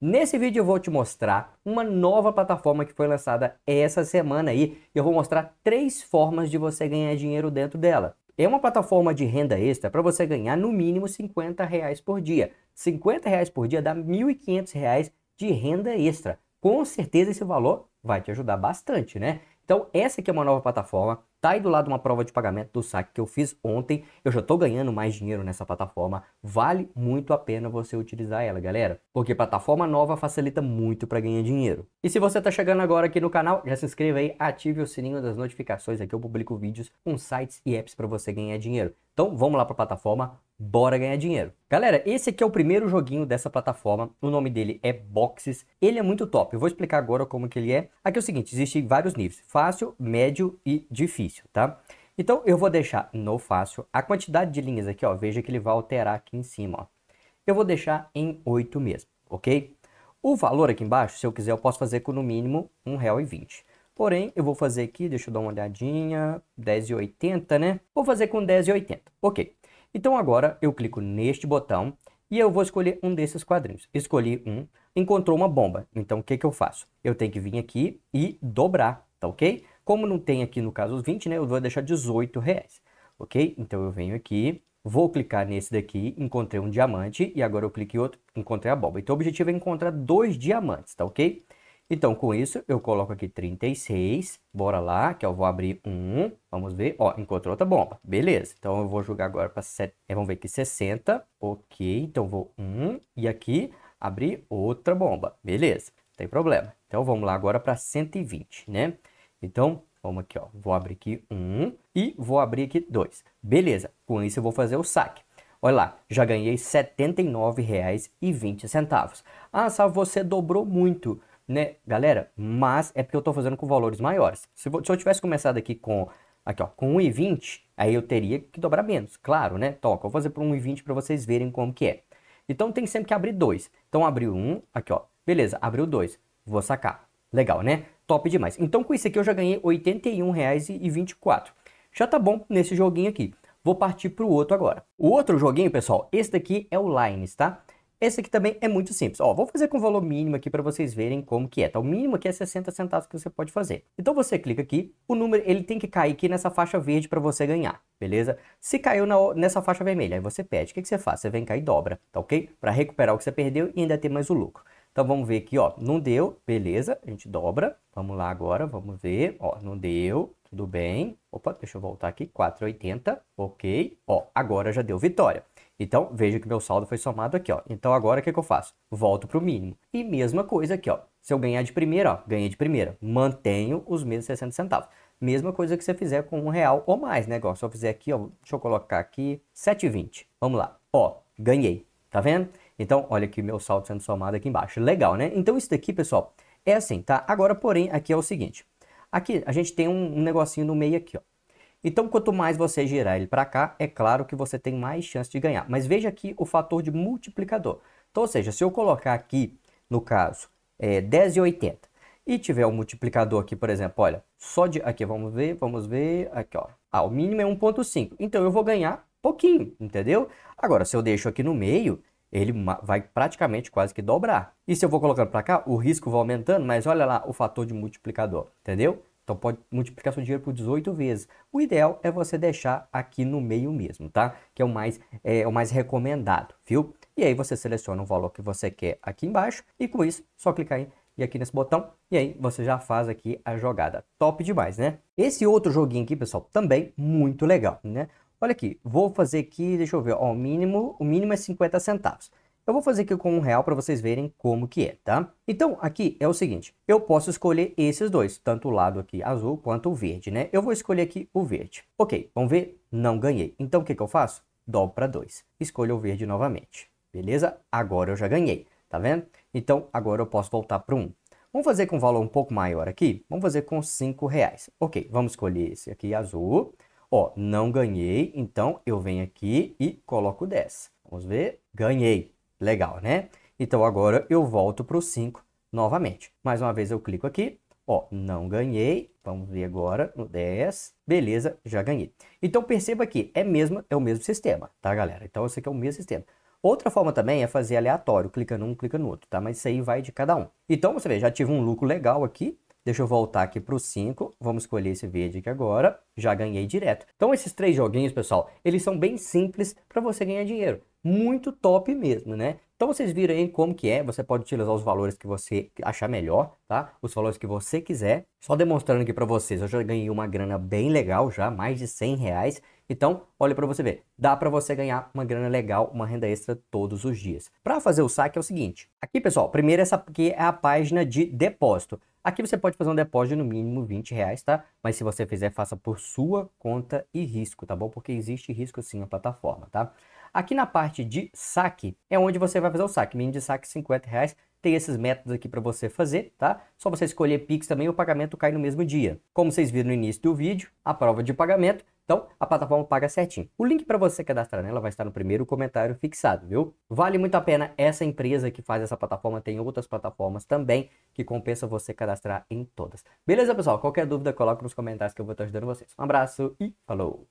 Nesse vídeo eu vou te mostrar uma nova plataforma que foi lançada essa semana aí. Eu vou mostrar três formas de você ganhar dinheiro dentro dela. É uma plataforma de renda extra para você ganhar no mínimo 50 reais por dia. 50 reais por dia dá 1.500 reais de renda extra. Com certeza esse valor vai te ajudar bastante, né? Então essa aqui é uma nova plataforma. Tá aí do lado uma prova de pagamento do saque que eu fiz ontem. Eu já estou ganhando mais dinheiro nessa plataforma. Vale muito a pena você utilizar ela, galera. Porque plataforma nova facilita muito para ganhar dinheiro. E se você está chegando agora aqui no canal, já se inscreva aí, ative o sininho das notificações. Aqui eu publico vídeos com sites e apps para você ganhar dinheiro. Então vamos lá para a plataforma, Bora ganhar dinheiro. Galera, esse aqui é o primeiro joguinho dessa plataforma, o nome dele é Boxes, ele é muito top, eu vou explicar agora como que ele é. Aqui é o seguinte, existem vários níveis, fácil, médio e difícil, tá? Então eu vou deixar no fácil, a quantidade de linhas aqui, ó, veja que ele vai alterar aqui em cima, ó. Eu vou deixar em 8 mesmo, ok? O valor aqui embaixo, se eu quiser, eu posso fazer com no mínimo R$1,20. Porém, eu vou fazer aqui, deixa eu dar uma olhadinha, R$10,80, né? Vou fazer com R$10,80, ok. Então agora eu clico neste botão e eu vou escolher um desses quadrinhos. Escolhi um, encontrou uma bomba. Então o que, que eu faço? Eu tenho que vir aqui e dobrar, tá ok? Como não tem aqui no caso os 20, né? Eu vou deixar 18 reais, ok? Então eu venho aqui, vou clicar nesse daqui, encontrei um diamante e agora eu clico em outro, encontrei a bomba. Então o objetivo é encontrar dois diamantes, tá ok? Então, com isso, eu coloco aqui 36. Bora lá, que eu vou abrir um. Vamos ver. Ó, encontrou outra bomba. Beleza. Então, eu vou jogar agora para... Set... Eh, vamos ver aqui, 60. Ok. Então, vou um. E aqui, abrir outra bomba. Beleza. Não tem problema. Então, vamos lá agora para 120, né? Então, Vamos aqui, ó. Vou abrir aqui um e vou abrir aqui dois. Beleza, com isso eu vou fazer o saque. Olha lá, já ganhei R$ 79,20. Ah, sabe? você dobrou muito né, galera? Mas é porque eu estou fazendo com valores maiores. Se, eu tivesse começado aqui com aqui, ó, com 1,20, aí eu teria que dobrar menos, claro, né? Toca, vou fazer por 1,20 para vocês verem como que é. Então tem sempre que abrir dois. Então abriu um, aqui, ó. Beleza, abriu dois. Vou sacar. Legal, né? Top demais. Então com isso aqui eu já ganhei R$ 81,24. Já tá bom nesse joguinho aqui. Vou partir para o outro agora. O outro joguinho, pessoal, esse daqui é o Lines, tá? Esse aqui também é muito simples. Ó, vou fazer com o valor mínimo aqui para vocês verem como que é. Tá? O mínimo aqui é 60 centavos que você pode fazer. Então você clica aqui, o número ele tem que cair aqui nessa faixa verde para você ganhar, beleza? Se caiu na, nessa faixa vermelha, aí você pede. O que, que você faz? Você vem cá e dobra, tá ok? Para recuperar o que você perdeu e ainda ter mais o lucro. Então vamos ver aqui, ó, não deu, beleza, a gente dobra, vamos lá agora, vamos ver, ó, não deu, tudo bem. Opa, deixa eu voltar aqui. 4,80. Ok. Ó, agora já deu vitória. Então, veja que meu saldo foi somado aqui, ó. Então, agora o que, que eu faço? Volto para o mínimo. E mesma coisa aqui, ó. Se eu ganhar de primeira, ó, ganhei de primeira. Mantenho os mesmos 60 centavos. Mesma coisa que você fizer com um real ou mais, né? Igual, se eu fizer aqui, ó, deixa eu colocar aqui, 7,20. Vamos lá. Ó, ganhei. Tá vendo? Então, olha aqui meu saldo sendo somado aqui embaixo. Legal, né? Então, isso daqui, pessoal, é assim, tá? Agora, porém, aqui é o seguinte. Aqui a gente tem um, um negocinho no meio aqui, ó. Então, quanto mais você girar ele para cá, é claro que você tem mais chance de ganhar. Mas veja aqui o fator de multiplicador. Então, ou seja, se eu colocar aqui, no caso, é, 10,80 e tiver um multiplicador aqui, por exemplo, olha, só de... Aqui, vamos ver, vamos ver, aqui, ó. Ah, o mínimo é 1,5. Então, eu vou ganhar pouquinho, entendeu? Agora, se eu deixo aqui no meio, ele vai praticamente quase que dobrar. E se eu vou colocando para cá, o risco vai aumentando, mas olha lá o fator de multiplicador, entendeu? Então pode multiplicar seu dinheiro por 18 vezes. O ideal é você deixar aqui no meio mesmo, tá? Que é o mais, é, é, o mais recomendado, viu? E aí você seleciona o valor que você quer aqui embaixo e com isso só clicar em e aqui nesse botão, e aí você já faz aqui a jogada. Top demais, né? Esse outro joguinho aqui, pessoal, também muito legal, né? Olha aqui, vou fazer aqui, deixa eu ver, ó, o mínimo, o mínimo é 50 centavos. Eu vou fazer aqui com um real para vocês verem como que é, tá? Então, aqui é o seguinte, eu posso escolher esses dois, tanto o lado aqui azul quanto o verde, né? Eu vou escolher aqui o verde. Ok, vamos ver? Não ganhei. Então, o que, que eu faço? Dobro para dois. Escolho o verde novamente, beleza? Agora eu já ganhei, tá vendo? Então, agora eu posso voltar para um. Vamos fazer com um valor um pouco maior aqui? Vamos fazer com cinco reais. Ok, vamos escolher esse aqui azul. Ó, não ganhei, então eu venho aqui e coloco 10. Vamos ver, ganhei. Legal, né? Então agora eu volto para o 5 novamente. Mais uma vez eu clico aqui, ó, não ganhei. Vamos ver agora no 10. Beleza, já ganhei. Então perceba que é, mesmo, é o mesmo sistema, tá galera? Então esse aqui é o mesmo sistema. Outra forma também é fazer aleatório, clica num, clica no outro, tá? Mas isso aí vai de cada um. Então você vê, já tive um lucro legal aqui, Deixa eu voltar aqui para o 5. Vamos escolher esse verde aqui agora. Já ganhei direto. Então, esses três joguinhos, pessoal, eles são bem simples para você ganhar dinheiro. Muito top mesmo, né? Então, vocês viram aí como que é. Você pode utilizar os valores que você achar melhor, tá? Os valores que você quiser. Só demonstrando aqui para vocês, eu já ganhei uma grana bem legal já, mais de 100 reais. Então, olha para você ver, dá para você ganhar uma grana legal, uma renda extra todos os dias. Para fazer o saque é o seguinte, aqui pessoal, primeiro essa aqui é a página de depósito. Aqui você pode fazer um depósito no mínimo 20 reais, tá? Mas se você fizer, faça por sua conta e risco, tá bom? Porque existe risco sim na plataforma, tá? Aqui na parte de saque é onde você vai fazer o saque. Mínimo de saque 50 reais. Tem esses métodos aqui para você fazer, tá? Só você escolher Pix também, o pagamento cai no mesmo dia. Como vocês viram no início do vídeo, a prova de pagamento então, a plataforma paga certinho. O link para você cadastrar nela vai estar no primeiro comentário fixado, viu? Vale muito a pena essa empresa que faz essa plataforma, tem outras plataformas também que compensa você cadastrar em todas. Beleza, pessoal? Qualquer dúvida, coloca nos comentários que eu vou estar ajudando vocês. Um abraço e falou!